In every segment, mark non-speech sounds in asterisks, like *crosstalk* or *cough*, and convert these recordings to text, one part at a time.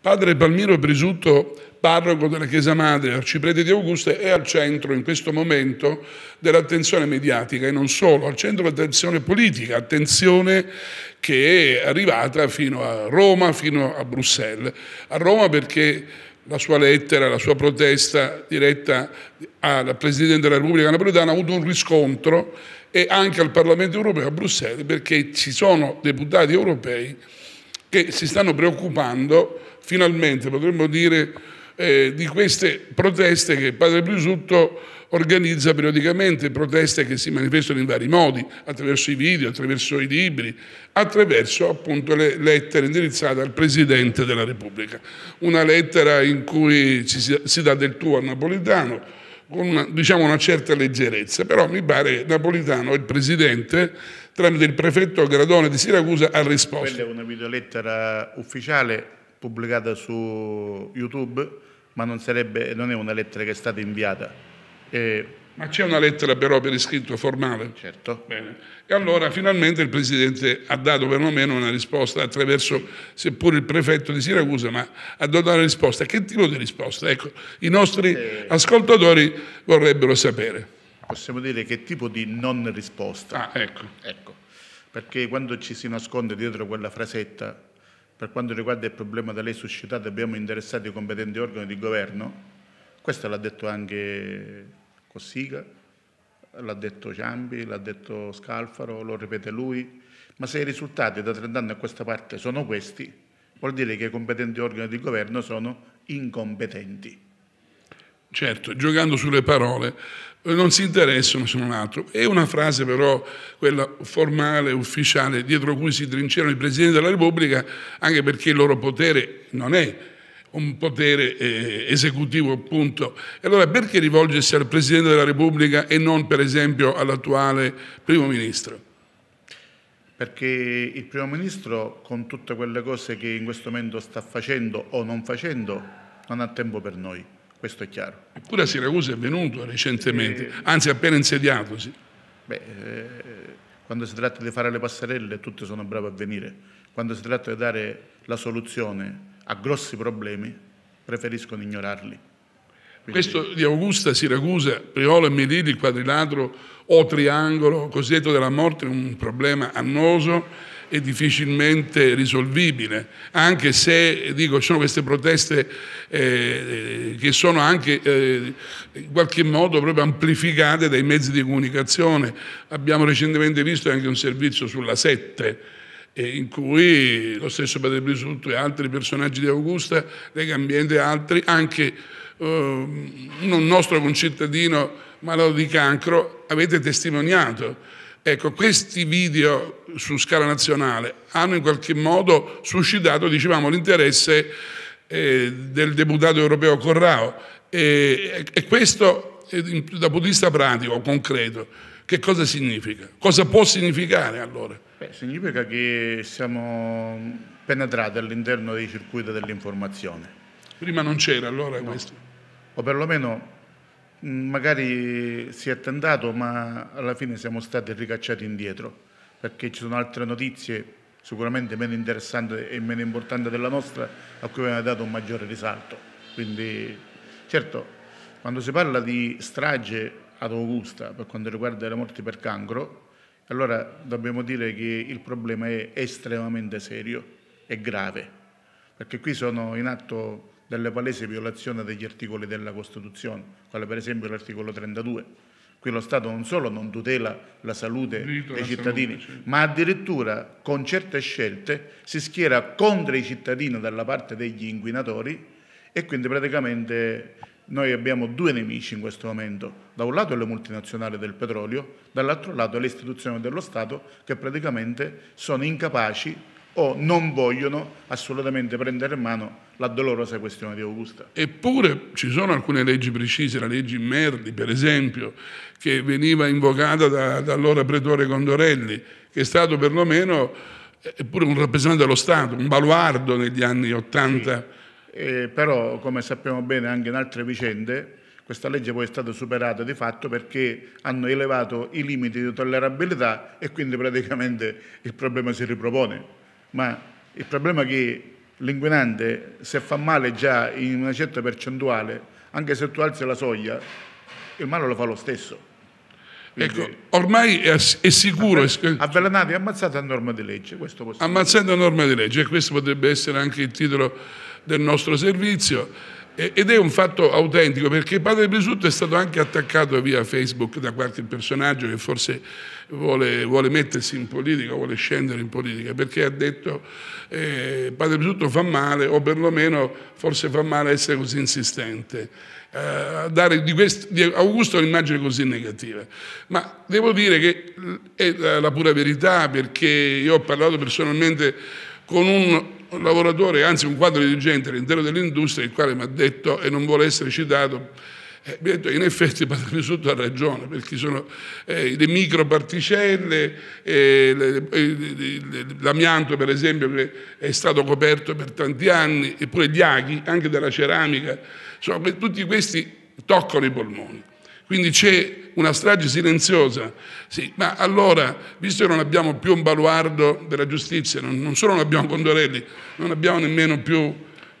Padre Palmiro Prisutto, parroco della Chiesa Madre, arciprete di Augusta, è al centro in questo momento dell'attenzione mediatica e non solo, al centro dell'attenzione politica, attenzione che è arrivata fino a Roma, fino a Bruxelles. A Roma perché la sua lettera, la sua protesta diretta al Presidente della Repubblica Napoletana ha avuto un riscontro e anche al Parlamento europeo a Bruxelles perché ci sono deputati europei che si stanno preoccupando finalmente potremmo dire, eh, di queste proteste che Padre Prisutto organizza periodicamente, proteste che si manifestano in vari modi, attraverso i video, attraverso i libri, attraverso appunto le lettere indirizzate al Presidente della Repubblica. Una lettera in cui si, si dà del tuo a Napolitano, con una, diciamo una certa leggerezza, però mi pare Napolitano, il Presidente, tramite il prefetto Gradone di Siracusa, ha risposto. Quella è una videolettera ufficiale pubblicata su YouTube, ma non, sarebbe, non è una lettera che è stata inviata. E... Ma c'è una lettera però per iscritto formale? Certo. Bene. E allora finalmente il Presidente ha dato perlomeno una risposta attraverso, seppur il prefetto di Siracusa, ma ha dato una risposta. Che tipo di risposta? Ecco, i nostri eh... ascoltatori vorrebbero sapere. Possiamo dire che tipo di non risposta. Ah, ecco. Ecco. Perché quando ci si nasconde dietro quella frasetta per quanto riguarda il problema da lei suscitato abbiamo interessato i competenti organi di governo, questo l'ha detto anche Cossiga, l'ha detto Ciambi, l'ha detto Scalfaro, lo ripete lui, ma se i risultati da 30 anni a questa parte sono questi, vuol dire che i competenti organi di governo sono incompetenti. Certo, giocando sulle parole, eh, non si interessano se un altro. È una frase però, quella formale, ufficiale, dietro cui si trincerano i Presidenti della Repubblica, anche perché il loro potere non è un potere eh, esecutivo, appunto. E allora perché rivolgersi al Presidente della Repubblica e non, per esempio, all'attuale Primo Ministro? Perché il Primo Ministro, con tutte quelle cose che in questo momento sta facendo o non facendo, non ha tempo per noi questo è chiaro. Eppure a Siracusa è venuto recentemente, eh, anzi appena insediatosi. Beh, eh, quando si tratta di fare le passerelle tutti sono bravi a venire, quando si tratta di dare la soluzione a grossi problemi preferiscono ignorarli. Quindi... Questo di Augusta, Siracusa, Priolo e Mediti, il quadrilatero o triangolo cosiddetto della morte è un problema annoso e difficilmente risolvibile, anche se dico, ci sono queste proteste eh, che sono anche eh, in qualche modo proprio amplificate dai mezzi di comunicazione. Abbiamo recentemente visto anche un servizio sulla 7 eh, in cui lo stesso Padre Brisutto e altri personaggi di Augusta, Lega Ambiente e altri, anche ehm, un nostro concittadino malato di cancro, avete testimoniato. Ecco, questi video su scala nazionale hanno in qualche modo suscitato, dicevamo, l'interesse eh, del deputato europeo Corrao e, e questo eh, dal punto di vista pratico, concreto, che cosa significa? Cosa può significare allora? Beh, significa che siamo penetrati all'interno dei circuiti dell'informazione. Prima non c'era allora no. questo? O perlomeno magari si è tentato ma alla fine siamo stati ricacciati indietro perché ci sono altre notizie sicuramente meno interessanti e meno importanti della nostra a cui abbiamo dato un maggiore risalto. Quindi certo, quando si parla di strage ad Augusta per quanto riguarda le morti per cancro, allora dobbiamo dire che il problema è estremamente serio e grave, perché qui sono in atto delle palese violazioni degli articoli della Costituzione, quale per esempio l'articolo 32 Qui lo Stato non solo non tutela la salute dei cittadini, salute, sì. ma addirittura con certe scelte si schiera contro i cittadini dalla parte degli inquinatori e quindi praticamente noi abbiamo due nemici in questo momento. Da un lato le multinazionali del petrolio, dall'altro lato le istituzioni dello Stato che praticamente sono incapaci o non vogliono assolutamente prendere in mano la dolorosa questione di Augusta. Eppure ci sono alcune leggi precise, la legge Merli per esempio, che veniva invocata da, dall'ora pretore Condorelli, che è stato perlomeno eh, eppure un rappresentante dello Stato, un baluardo negli anni Ottanta. Sì. Eh, però, come sappiamo bene anche in altre vicende, questa legge poi è stata superata di fatto perché hanno elevato i limiti di tollerabilità e quindi praticamente il problema si ripropone ma il problema è che l'inquinante se fa male già in una certa percentuale, anche se tu alzi la soglia, il male lo fa lo stesso. Quindi, ecco, ormai è, è sicuro. Avvelenati e ammazzati a norma di legge. Ammazzati a norma di legge, e questo potrebbe essere anche il titolo del nostro servizio ed è un fatto autentico perché Padre Presunto è stato anche attaccato via Facebook da qualche personaggio che forse vuole, vuole mettersi in politica, vuole scendere in politica, perché ha detto eh, Padre Presunto fa male o perlomeno forse fa male essere così insistente. Eh, dare di, quest, di Augusto un'immagine così negativa ma devo dire che è la pura verità perché io ho parlato personalmente con un un lavoratore, anzi un quadro dirigente all'interno dell'industria, il quale mi ha detto, e non vuole essere citato, eh, mi ha detto in effetti Padre *laughs* Sotto ha ragione, perché sono eh, le microparticelle, eh, l'amianto per esempio che è stato coperto per tanti anni, e poi gli aghi, anche dalla ceramica, insomma, tutti questi toccano i polmoni. Quindi c'è una strage silenziosa. Sì, ma allora, visto che non abbiamo più un baluardo della giustizia, non, non solo non abbiamo Condorelli, non abbiamo nemmeno più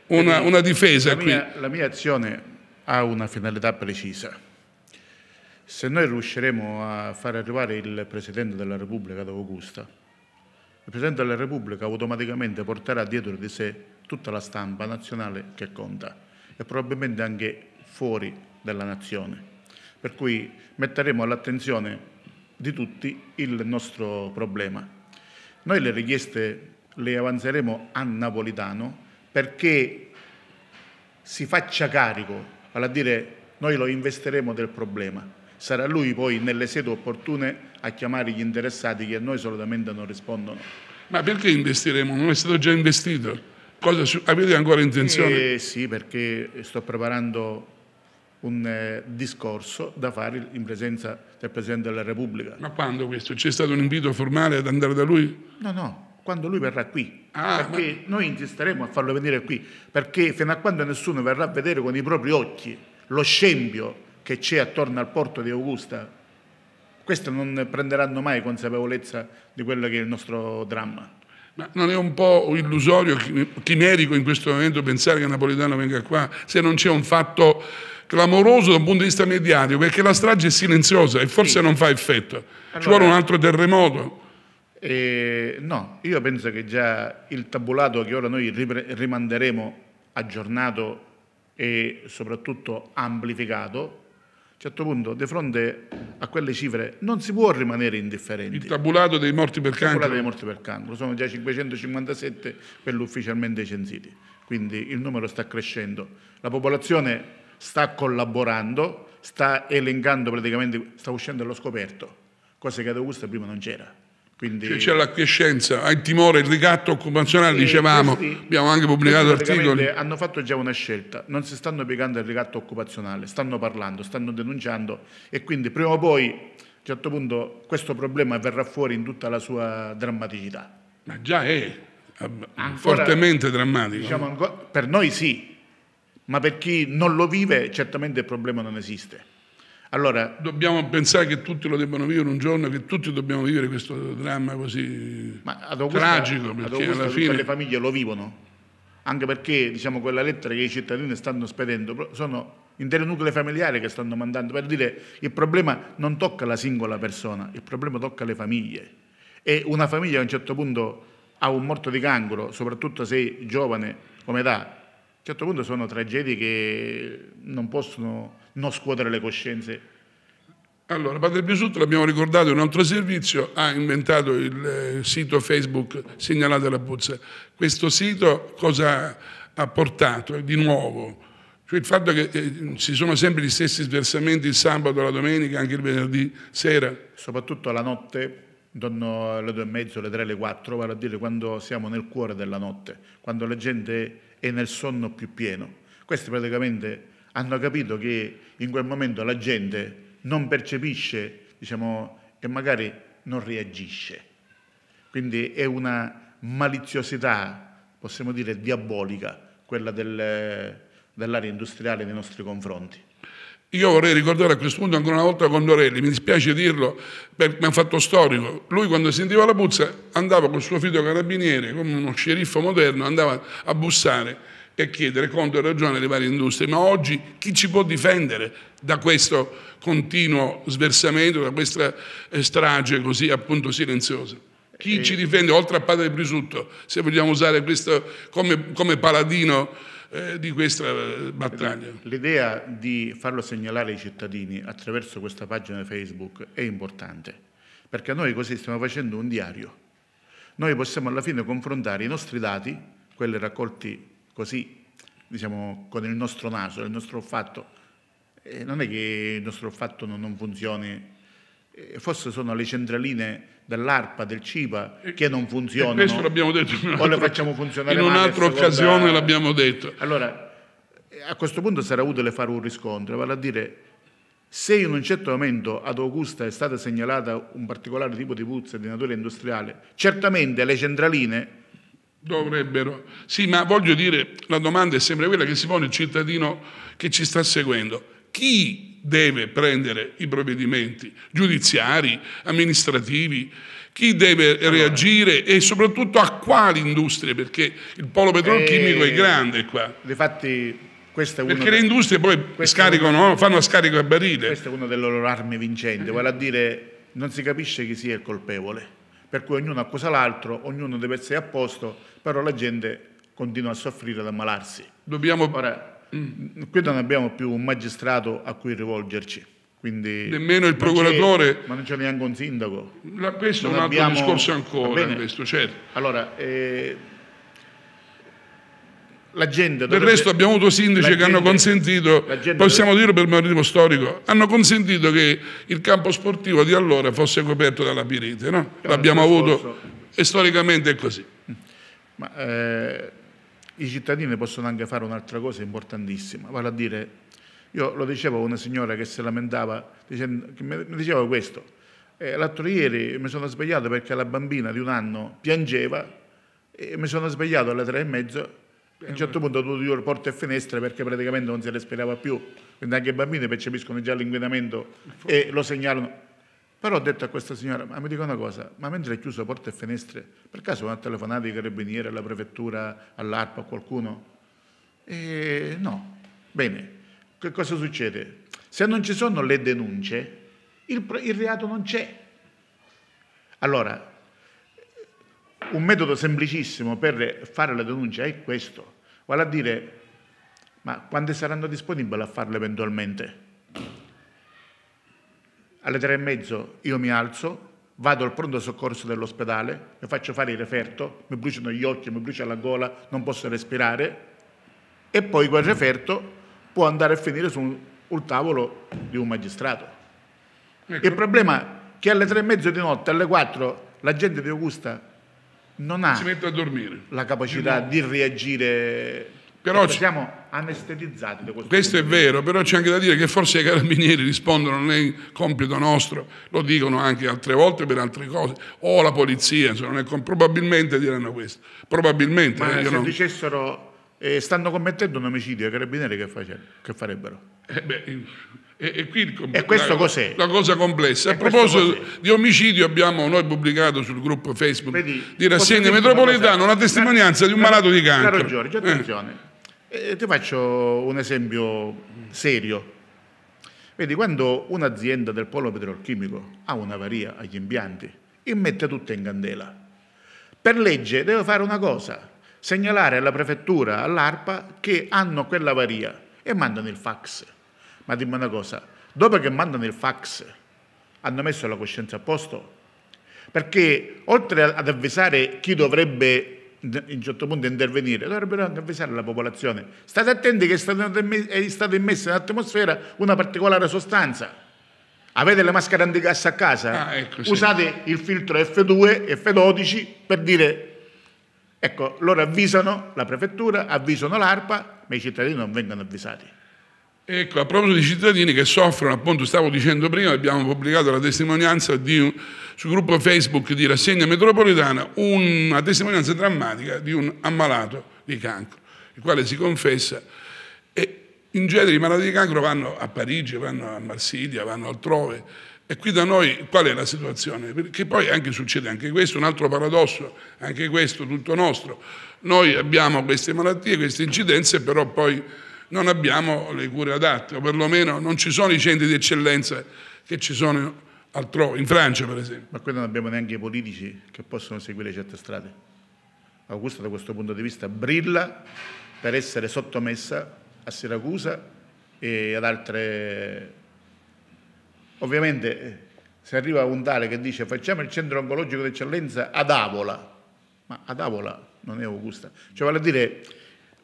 una, una difesa. La mia, la mia azione ha una finalità precisa. Se noi riusciremo a far arrivare il Presidente della Repubblica ad Augusta, il Presidente della Repubblica automaticamente porterà dietro di sé tutta la stampa nazionale che conta e probabilmente anche fuori dalla nazione per cui metteremo all'attenzione di tutti il nostro problema. Noi le richieste le avanzeremo a Napolitano perché si faccia carico, vale a dire noi lo investeremo del problema. Sarà lui poi nelle sedi opportune a chiamare gli interessati che a noi solitamente non rispondono. Ma perché investiremo? Non è stato già investito? Cosa, avete ancora intenzione? Eh sì, perché sto preparando un eh, discorso da fare in presenza del Presidente della Repubblica. Ma quando questo? C'è stato un invito formale ad andare da lui? No, no, quando lui verrà qui. Ah, perché ma... noi insisteremo a farlo venire qui, perché fino a quando nessuno verrà a vedere con i propri occhi lo scempio che c'è attorno al porto di Augusta, questi non prenderanno mai consapevolezza di quello che è il nostro dramma. Ma non è un po' illusorio, chimerico in questo momento pensare che Napolitano venga qua se non c'è un fatto clamoroso dal punto di vista mediatico, perché la strage è silenziosa e forse sì. non fa effetto. Allora, Ci vuole un altro terremoto? Eh, no, io penso che già il tabulato che ora noi rimanderemo aggiornato e soprattutto amplificato, a un certo punto, di fronte a quelle cifre, non si può rimanere indifferenti. Il tabulato dei morti per cancro? Il tabulato dei morti per cancro, sono già 557 quelli ufficialmente censiti, quindi il numero sta crescendo. La popolazione sta collaborando, sta elencando praticamente, sta uscendo allo scoperto, cosa che ad Augusta prima non c'era. Quindi... Cioè, c'è l'acquiescenza, hai timore, il ricatto occupazionale, dicevamo, abbiamo anche pubblicato articoli. Hanno fatto già una scelta, non si stanno piegando al ricatto occupazionale, stanno parlando, stanno denunciando e quindi prima o poi, a un certo punto, questo problema verrà fuori in tutta la sua drammaticità. Ma già è, Ancora, fortemente drammatico. Diciamo, per noi sì, ma per chi non lo vive certamente il problema non esiste. Allora, dobbiamo pensare che tutti lo debbano vivere un giorno, che tutti dobbiamo vivere questo dramma così Augusta, tragico, perché Augusta, alla fine... le famiglie lo vivono, anche perché diciamo, quella lettera che i cittadini stanno spedendo sono interi nuclei familiari che stanno mandando per dire che il problema non tocca la singola persona, il problema tocca le famiglie. E una famiglia a un certo punto ha un morto di cancro, soprattutto se giovane come età, certo punto sono tragedie che non possono non scuotere le coscienze. Allora, Padre Piaciuto, l'abbiamo ricordato, in un altro servizio ha inventato il eh, sito Facebook Segnalate la puzza. Questo sito cosa ha portato di nuovo? Cioè il fatto che eh, ci sono sempre gli stessi sversamenti il sabato, la domenica, anche il venerdì sera. Soprattutto la notte intorno alle due e mezzo, alle tre, alle quattro, vale a dire quando siamo nel cuore della notte, quando la gente è nel sonno più pieno. Questi praticamente hanno capito che in quel momento la gente non percepisce diciamo, e magari non reagisce. Quindi è una maliziosità, possiamo dire, diabolica, quella del, dell'area industriale nei nostri confronti. Io vorrei ricordare a questo punto ancora una volta Condorelli, mi dispiace dirlo, perché mi ha fatto storico. Lui quando sentiva la puzza andava con il suo figlio carabiniere, come uno sceriffo moderno, andava a bussare e a chiedere conto e ragione alle varie industrie. Ma oggi chi ci può difendere da questo continuo sversamento, da questa eh, strage così appunto silenziosa? Chi eh, ci difende, oltre a padre Prisutto, se vogliamo usare questo come, come paladino eh, di questa eh, battaglia. L'idea di farlo segnalare ai cittadini attraverso questa pagina Facebook è importante, perché noi così stiamo facendo un diario. Noi possiamo alla fine confrontare i nostri dati, quelli raccolti così, diciamo, con il nostro naso, il nostro olfatto. non è che il nostro fatto non funzioni eh, forse sono le centraline dell'ARPA, del CIPA eh, che non eh, funzionano. E questo l'abbiamo detto o le facciamo funzionare in un'altra occasione seconda... l'abbiamo detto. Allora, a questo punto sarà utile fare un riscontro, vale a dire se in un certo momento ad Augusta è stata segnalata un particolare tipo di puzza di natura industriale, certamente le centraline dovrebbero. Sì, ma voglio dire, la domanda è sempre quella che si pone il cittadino che ci sta seguendo chi deve prendere i provvedimenti giudiziari, amministrativi, chi deve reagire e soprattutto a quali industrie, perché il polo petrolchimico è eh, grande qua. Difatti perché le industrie poi uno, fanno a scarico a barile. Questa è una delle loro armi vincenti, vale dire non si capisce chi sia il colpevole, per cui ognuno accusa l'altro, ognuno deve essere a posto, però la gente continua a soffrire, ad ammalarsi. Dobbiamo Ora, Mm. Qui non abbiamo più un magistrato a cui rivolgerci. Quindi Nemmeno il procuratore. Ma non c'è neanche un sindaco. La, questo non è un altro discorso ancora. Questo, certo. Allora, eh, la gente. Dovrebbe, Del resto abbiamo avuto sindaci che hanno consentito, possiamo dovrebbe, dire per motivo storico, hanno consentito che il campo sportivo di allora fosse coperto dalla pirite. No? L'abbiamo avuto e storicamente è così. Mm. Ma, eh, i cittadini possono anche fare un'altra cosa importantissima, vale a dire, io lo dicevo a una signora che si lamentava, dicendo, che mi diceva questo, eh, l'altro ieri mi sono svegliato perché la bambina di un anno piangeva e mi sono svegliato alle tre e mezzo a un certo punto ho dovuto chiudere porte e finestre perché praticamente non si respirava più, quindi anche i bambini percepiscono già l'inquinamento e lo segnalano. Però ho detto a questa signora, ma mi dica una cosa, ma mentre hai chiuso porte e finestre, per caso una telefonata ai carabinieri, alla prefettura, all'ARPA, a qualcuno? E no. Bene, che cosa succede? Se non ci sono le denunce, il, il reato non c'è. Allora, un metodo semplicissimo per fare la denuncia è questo, vale a dire, ma quando saranno disponibili a farlo eventualmente? alle tre e mezzo io mi alzo, vado al pronto soccorso dell'ospedale, mi faccio fare il referto, mi bruciano gli occhi, mi brucia la gola, non posso respirare e poi quel referto può andare a finire sul tavolo di un magistrato. Ecco. Il problema è che alle tre e mezzo di notte, alle quattro, la gente di Augusta non ha la capacità di reagire però eh, c- siamo anestetizzati da questo. Questo è vero, però c'è anche da dire che forse i carabinieri rispondono non è compito nostro, lo dicono anche altre volte per altre cose, o la polizia, insomma, com- probabilmente diranno questo. Probabilmente. Ma eh, se non... dicessero eh, stanno commettendo un omicidio i carabinieri che, che farebbero? Eh beh, e, e, qui, e questo la, cos'è? La cosa complessa. E a proposito di omicidio abbiamo noi pubblicato sul gruppo Facebook Vedi, di Rassegna Metropolitana una testimonianza di un malato di cancro. Caro Giorgio, eh. attenzione. Eh. Eh, ti faccio un esempio serio. Vedi, quando un'azienda del polo petrolchimico ha un'avaria agli impianti, immette tutto in candela. Per legge deve fare una cosa, segnalare alla prefettura, all'ARPA, che hanno quell'avaria e mandano il fax. Ma dimmi una cosa, dopo che mandano il fax, hanno messo la coscienza a posto? Perché oltre ad avvisare chi dovrebbe in un certo punto intervenire, dovrebbero anche avvisare la popolazione. State attenti che è stata immessa in atmosfera una particolare sostanza. Avete le maschere antigas a casa? Ah, ecco, sì. Usate il filtro F2, F12 per dire... Ecco, loro avvisano la prefettura, avvisano l'ARPA, ma i cittadini non vengono avvisati. Ecco, a proposito di cittadini che soffrono, appunto stavo dicendo prima, abbiamo pubblicato la testimonianza di, sul gruppo Facebook di Rassegna Metropolitana una testimonianza drammatica di un ammalato di cancro, il quale si confessa e in genere i malati di cancro vanno a Parigi, vanno a Marsiglia, vanno altrove e qui da noi qual è la situazione? Perché poi anche succede anche questo, un altro paradosso, anche questo tutto nostro. Noi abbiamo queste malattie, queste incidenze, però poi non abbiamo le cure adatte, o perlomeno non ci sono i centri di eccellenza che ci sono altrove, in Francia per esempio. Ma qui non abbiamo neanche i politici che possono seguire certe strade. Augusta da questo punto di vista brilla per essere sottomessa a Siracusa e ad altre... Ovviamente eh, se arriva un tale che dice facciamo il centro oncologico d'eccellenza ad Avola, ma ad Avola non è Augusta, cioè vale a dire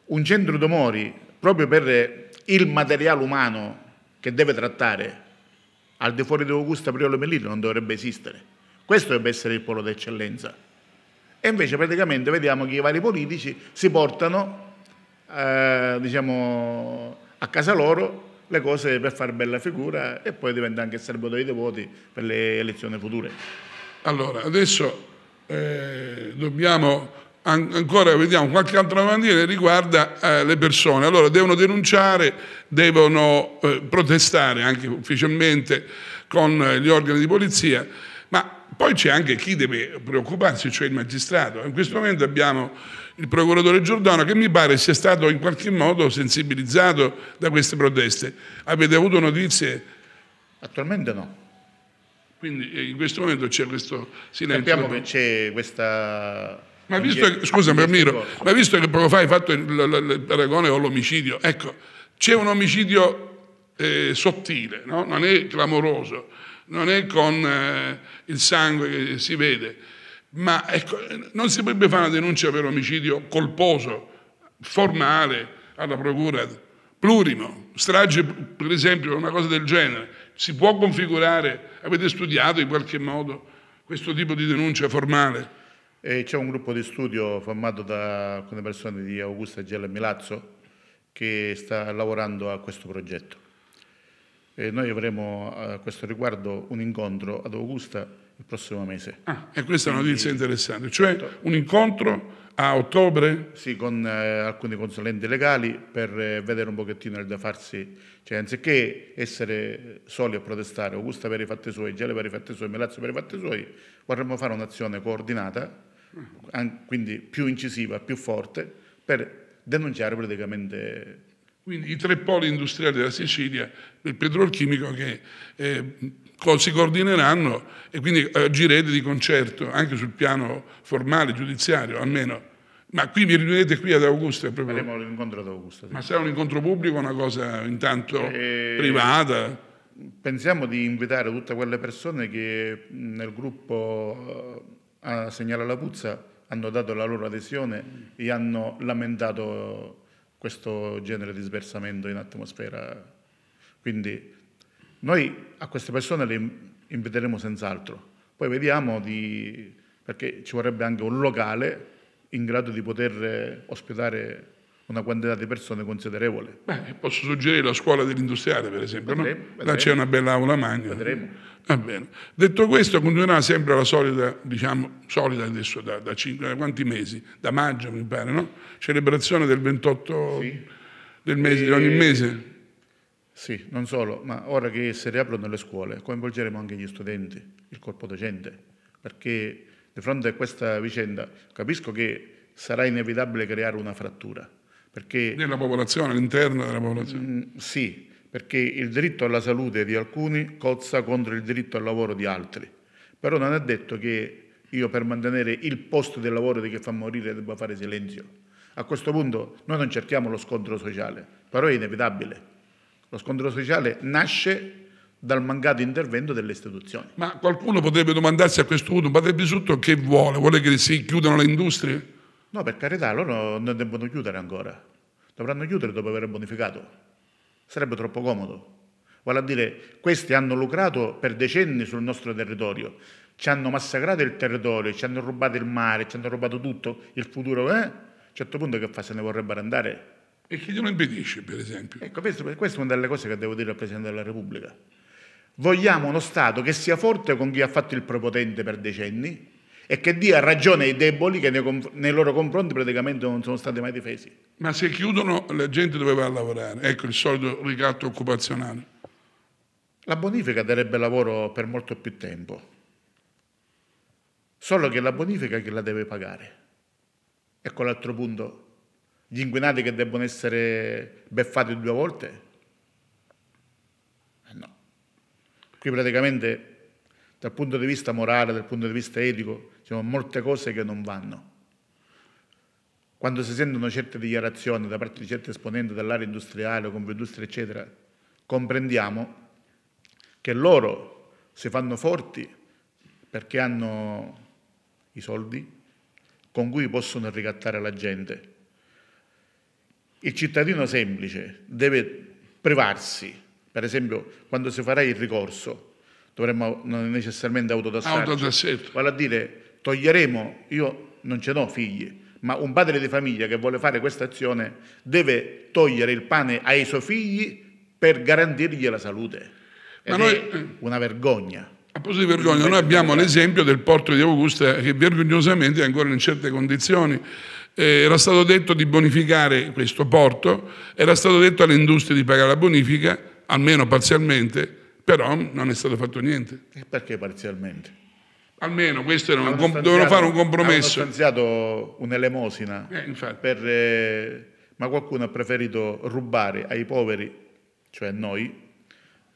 un centro d'omori proprio per il materiale umano che deve trattare, al di fuori di Augusta Priolo Mellino non dovrebbe esistere. Questo dovrebbe essere il polo d'eccellenza. E invece praticamente vediamo che i vari politici si portano eh, diciamo, a casa loro le cose per fare bella figura e poi diventa anche serbatoio dei voti per le elezioni future. Allora, adesso eh, dobbiamo ancora vediamo qualche altra bandiera che riguarda eh, le persone. Allora devono denunciare, devono eh, protestare anche ufficialmente con eh, gli organi di polizia, ma poi c'è anche chi deve preoccuparsi, cioè il magistrato. In questo momento abbiamo il procuratore Giordano che mi pare sia stato in qualche modo sensibilizzato da queste proteste. Avete avuto notizie? Attualmente no. Quindi eh, in questo momento c'è questo silenzio. Sappiamo che c'è questa ma visto che, scusami Ramiro, ma visto che poco fa hai fatto il, il, il paragone con l'omicidio, ecco, c'è un omicidio eh, sottile, no? non è clamoroso, non è con eh, il sangue che si vede, ma ecco, non si potrebbe fare una denuncia per omicidio colposo, formale, alla procura, plurimo, strage per esempio, una cosa del genere, si può configurare, avete studiato in qualche modo questo tipo di denuncia formale? c'è un gruppo di studio formato da alcune persone di Augusta Gela Milazzo che sta lavorando a questo progetto. E noi avremo eh, a questo riguardo un incontro ad Augusta il prossimo mese. Ah, e questa è una notizia interessante, cioè certo. un incontro a ottobre? Sì, con eh, alcuni consulenti legali per eh, vedere un pochettino il da farsi, cioè anziché essere soli a protestare, Augusta per i fatti suoi, Gele per i fatti suoi, Milazzo per i fatti suoi, vorremmo fare un'azione coordinata quindi più incisiva, più forte, per denunciare praticamente... Quindi i tre poli industriali della Sicilia, il petrolchimico che eh, si coordineranno e quindi agirete di concerto anche sul piano formale, giudiziario almeno. Ma qui vi riunirete qui ad Augusta? Proprio... Faremo l'incontro ad Augusta. Sì. Ma sarà un incontro pubblico o una cosa intanto e... Eh, privata? Pensiamo di invitare tutte quelle persone che nel gruppo a Segnala la Puzza hanno dato la loro adesione e hanno lamentato questo genere di sversamento in atmosfera. Quindi noi a queste persone le inviteremo senz'altro. Poi vediamo di, perché ci vorrebbe anche un locale in grado di poter ospitare una quantità di persone considerevole. Beh, posso suggerire la scuola dell'industriale, per esempio. Vedremo, no? vedremo. Là c'è una bella aula magna. Vedremo. Va bene. Detto questo, continuerà sempre la solita, diciamo, solida adesso da, da, 5, da quanti mesi? Da maggio, mi pare, no? Celebrazione del 28 sì. del mese, e... di ogni eh, mese. Sì, non solo, ma ora che si riaprono le scuole, coinvolgeremo anche gli studenti, il corpo docente, perché di fronte a questa vicenda capisco che sarà inevitabile creare una frattura, perché, della popolazione, all'interno della popolazione. Mm, sì, perché il diritto alla salute di alcuni cozza contro il diritto al lavoro di altri. Però non è detto che io per mantenere il posto del lavoro di chi fa morire debba fare silenzio. A questo punto noi non cerchiamo lo scontro sociale, però è inevitabile. Lo scontro sociale nasce dal mancato intervento delle istituzioni. Ma qualcuno potrebbe domandarsi a questo punto, ma Padre Bisutto che vuole? Vuole che si chiudano le industrie? No, per carità, loro non devono chiudere ancora. Dovranno chiudere dopo aver bonificato. Sarebbe troppo comodo. Vale a dire, questi hanno lucrato per decenni sul nostro territorio. Ci hanno massacrato il territorio, ci hanno rubato il mare, ci hanno rubato tutto, il futuro, eh? A un certo punto che fa se ne vorrebbero andare? E chi glielo impedisce, per esempio? Ecco, questa è una delle cose che devo dire al Presidente della Repubblica. Vogliamo uno Stato che sia forte con chi ha fatto il prepotente per decenni, e che dia ragione ai deboli che nei, nei, loro confronti praticamente non sono stati mai difesi. Ma se chiudono la gente dove va a lavorare? Ecco il solito ricatto occupazionale. La bonifica darebbe lavoro per molto più tempo, solo che la bonifica chi la deve pagare? Ecco l'altro punto, gli inquinati che debbono essere beffati due volte? Eh, no. Qui praticamente dal punto di vista morale, dal punto di vista etico, sono diciamo, molte cose che non vanno. Quando si sentono certe dichiarazioni da parte di certi esponenti dell'area industriale o Confindustria, eccetera, comprendiamo che loro si fanno forti perché hanno i soldi con cui possono ricattare la gente. Il cittadino semplice deve privarsi, per esempio quando si farà il ricorso, dovremmo necessariamente autotassarci, autotassare. vale a dire Toglieremo, io non ce n'ho figli, ma un padre di famiglia che vuole fare questa azione deve togliere il pane ai suoi figli per garantirgli la salute. Ed ma è noi, una vergogna. A proposito di vergogna, noi abbiamo l'esempio del porto di Augusta che vergognosamente è ancora in certe condizioni. Eh, era stato detto di bonificare questo porto, era stato detto alle industrie di pagare la bonifica, almeno parzialmente, però non è stato fatto niente. E perché parzialmente? Almeno questo era un dovevano fare un compromesso. Hanno stanziato un'elemosina, eh, per, eh, ma qualcuno ha preferito rubare ai poveri, cioè noi,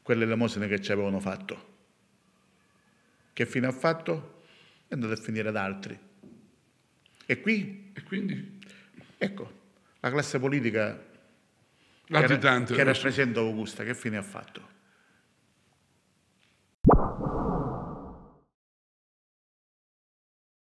quelle elemosine che ci avevano fatto. Che fine ha fatto? È andato a finire ad altri. E qui? E quindi? Ecco, la classe politica che, che rappresenta Augusta, che fine ha fatto?